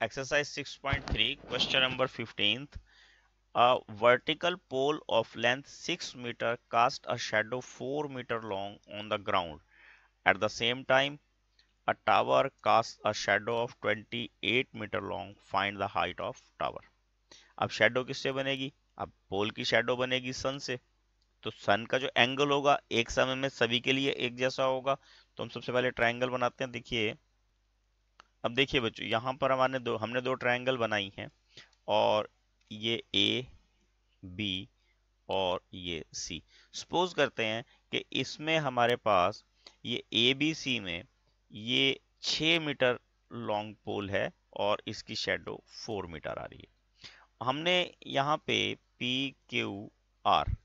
exercise 6.3 question number 15th a vertical pole of length 6 meter cast a shadow 4 meter long on the ground at the same time a tower casts a shadow of 28 meter long find the height of tower अब shadow किससे बनेगी अब पोल की shadow बनेगी सन से तो सन का जो एंगल होगा एक समय में सभी के लिए एक जैसा होगा तो हम सबसे पहले ट्रायंगल बनाते हैं देखिए अब देखिए बच्चों यहाँ पर हमारे दो हमने दो ट्रायंगल बनाई हैं और ये ए बी और ये सी सपोज करते हैं कि इसमें हमारे पास ये ए बी सी में ये छ मीटर लॉन्ग पोल है और इसकी शेडो फोर मीटर आ रही है हमने यहाँ पे पी क्यू आर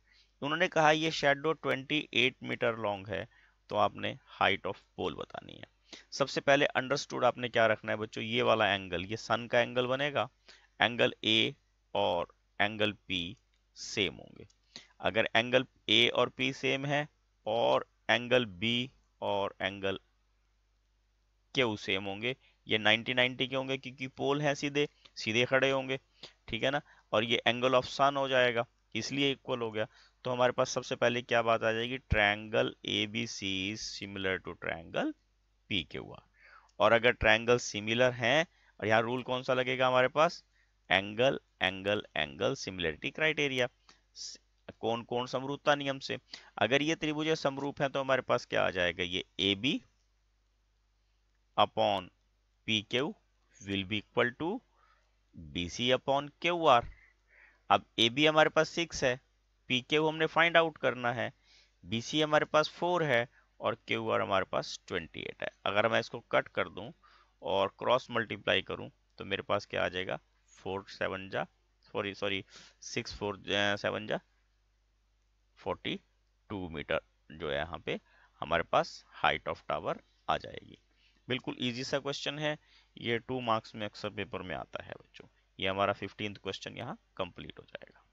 उन्होंने कहा ये shadow twenty eight metre long है तो आपने हाइट ऑफ पोल बतानी है सबसे पहले अंडरस्टूड आपने क्या रखना है बच्चों ये वाला एंगल ये सन का एंगल बनेगा एंगल ए और एंगल पी सेम होंगे अगर एंगल ए और पी सेम है और एंगल बी और एंगल क्यू सेम होंगे ये 90 90 के होंगे क्योंकि पोल हैं सीधे सीधे खड़े होंगे ठीक है ना और ये एंगल ऑफ सन हो जाएगा इसलिए इक्वल हो गया तो हमारे पास सबसे पहले क्या बात आ जाएगी triangle A B C similar to triangle P के हुआ और अगर ट्रायंगल सिमिलर है और यहाँ रूल कौन सा लगेगा हमारे पास angle angle angle similarity criteria कौन कौन समरूपता नियम से अगर ये त्रिभुज समरूप है तो हमारे पास क्या आ जाएगा ये A B upon P Q will be equal to B C upon Q R अब ए बी हमारे पास सिक्स है पी क्यू हमने फाइंड आउट करना है बी सी हमारे पास फोर है और क्यू आर हमारे पास 28 है अगर मैं इसको कट कर दूं और क्रॉस मल्टीप्लाई करूं तो मेरे पास क्या आ जाएगा फोर सेवन जा sorry sorry six four seven जा फोर्टी टू मीटर जो है यहाँ पे हमारे पास हाइट ऑफ टावर आ जाएगी बिल्कुल इजी सा क्वेश्चन है ये टू मार्क्स में अक्सर पेपर में आता है बच्चों ये हमारा फिफ्टींथ क्वेश्चन यहाँ कंप्लीट हो जाएगा